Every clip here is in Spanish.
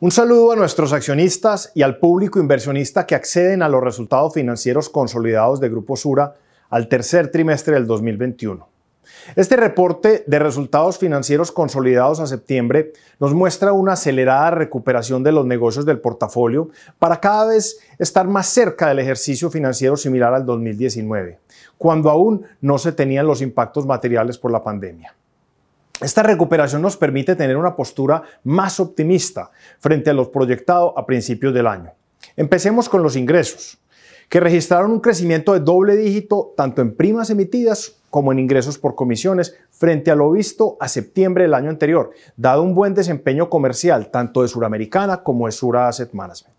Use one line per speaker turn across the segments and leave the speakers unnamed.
Un saludo a nuestros accionistas y al público inversionista que acceden a los resultados financieros consolidados de Grupo Sura al tercer trimestre del 2021. Este reporte de resultados financieros consolidados a septiembre nos muestra una acelerada recuperación de los negocios del portafolio para cada vez estar más cerca del ejercicio financiero similar al 2019, cuando aún no se tenían los impactos materiales por la pandemia. Esta recuperación nos permite tener una postura más optimista frente a lo proyectado a principios del año. Empecemos con los ingresos, que registraron un crecimiento de doble dígito tanto en primas emitidas como en ingresos por comisiones frente a lo visto a septiembre del año anterior, dado un buen desempeño comercial tanto de Suramericana como de Sura Asset Management.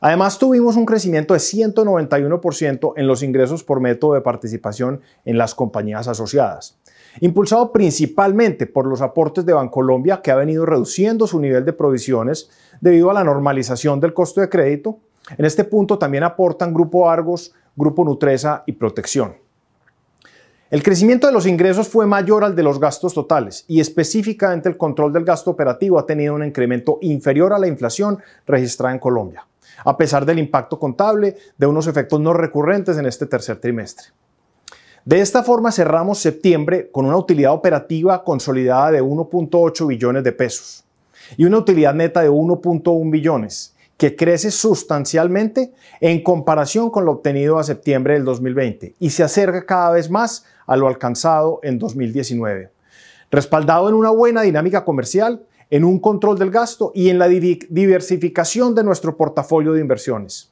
Además, tuvimos un crecimiento de 191% en los ingresos por método de participación en las compañías asociadas, impulsado principalmente por los aportes de Bancolombia, que ha venido reduciendo su nivel de provisiones debido a la normalización del costo de crédito. En este punto también aportan Grupo Argos, Grupo Nutresa y Protección. El crecimiento de los ingresos fue mayor al de los gastos totales y específicamente el control del gasto operativo ha tenido un incremento inferior a la inflación registrada en Colombia, a pesar del impacto contable de unos efectos no recurrentes en este tercer trimestre. De esta forma cerramos septiembre con una utilidad operativa consolidada de 1.8 billones de pesos y una utilidad neta de 1.1 billones, que crece sustancialmente en comparación con lo obtenido a septiembre del 2020 y se acerca cada vez más a lo alcanzado en 2019, respaldado en una buena dinámica comercial, en un control del gasto y en la diversificación de nuestro portafolio de inversiones.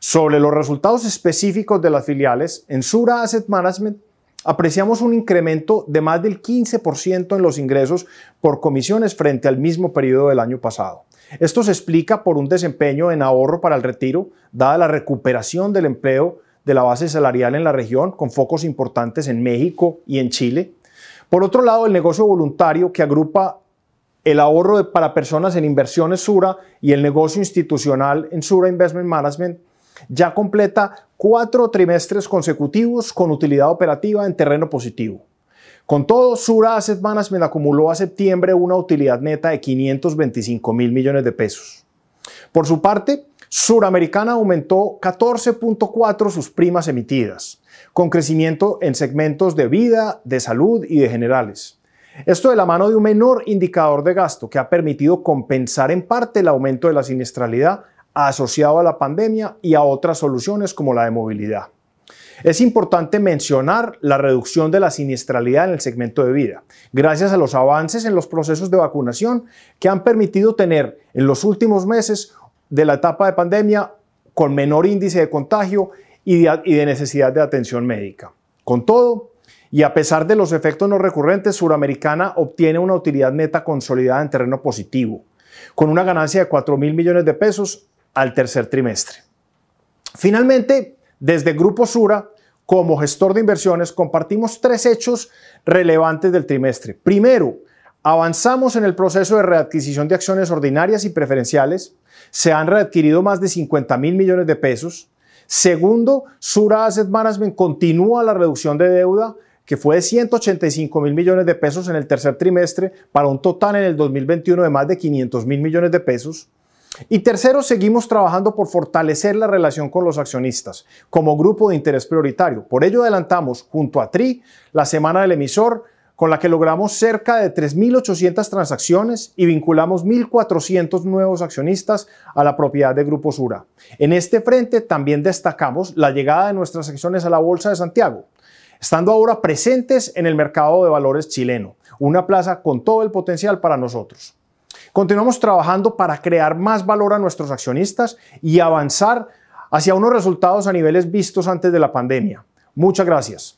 Sobre los resultados específicos de las filiales, en Sura Asset Management apreciamos un incremento de más del 15% en los ingresos por comisiones frente al mismo periodo del año pasado. Esto se explica por un desempeño en ahorro para el retiro, dada la recuperación del empleo de la base salarial en la región, con focos importantes en México y en Chile. Por otro lado, el negocio voluntario que agrupa el ahorro para personas en inversiones Sura y el negocio institucional en Sura Investment Management ya completa cuatro trimestres consecutivos con utilidad operativa en terreno positivo. Con todo, Sura Asset Management acumuló a septiembre una utilidad neta de 525 mil millones de pesos. Por su parte, Suramericana aumentó 14.4 sus primas emitidas, con crecimiento en segmentos de vida, de salud y de generales. Esto de la mano de un menor indicador de gasto que ha permitido compensar en parte el aumento de la siniestralidad asociado a la pandemia y a otras soluciones como la de movilidad. Es importante mencionar la reducción de la siniestralidad en el segmento de vida, gracias a los avances en los procesos de vacunación que han permitido tener en los últimos meses de la etapa de pandemia con menor índice de contagio y de, necesidad de atención médica. Con todo, y a pesar de los efectos no recurrentes, Suramericana obtiene una utilidad neta consolidada en terreno positivo, con una ganancia de 4 mil millones de pesos al tercer trimestre. Finalmente, desde Grupo Sura, como gestor de inversiones, compartimos tres hechos relevantes del trimestre. Primero, avanzamos en el proceso de readquisición de acciones ordinarias y preferenciales. Se han readquirido más de 50 mil millones de pesos. Segundo, Sura Asset Management continúa la reducción de deuda que fue de 185 mil millones de pesos en el tercer trimestre para un total en el 2021 de más de 500 mil millones de pesos. Y tercero, seguimos trabajando por fortalecer la relación con los accionistas como grupo de interés prioritario. Por ello adelantamos junto a TRI la semana del emisor con la que logramos cerca de 3.800 transacciones y vinculamos 1.400 nuevos accionistas a la propiedad de Grupo Sura. En este frente también destacamos la llegada de nuestras acciones a la Bolsa de Santiago, estando ahora presentes en el mercado de valores chileno, una plaza con todo el potencial para nosotros. Continuamos trabajando para crear más valor a nuestros accionistas y avanzar hacia unos resultados a niveles vistos antes de la pandemia. Muchas gracias.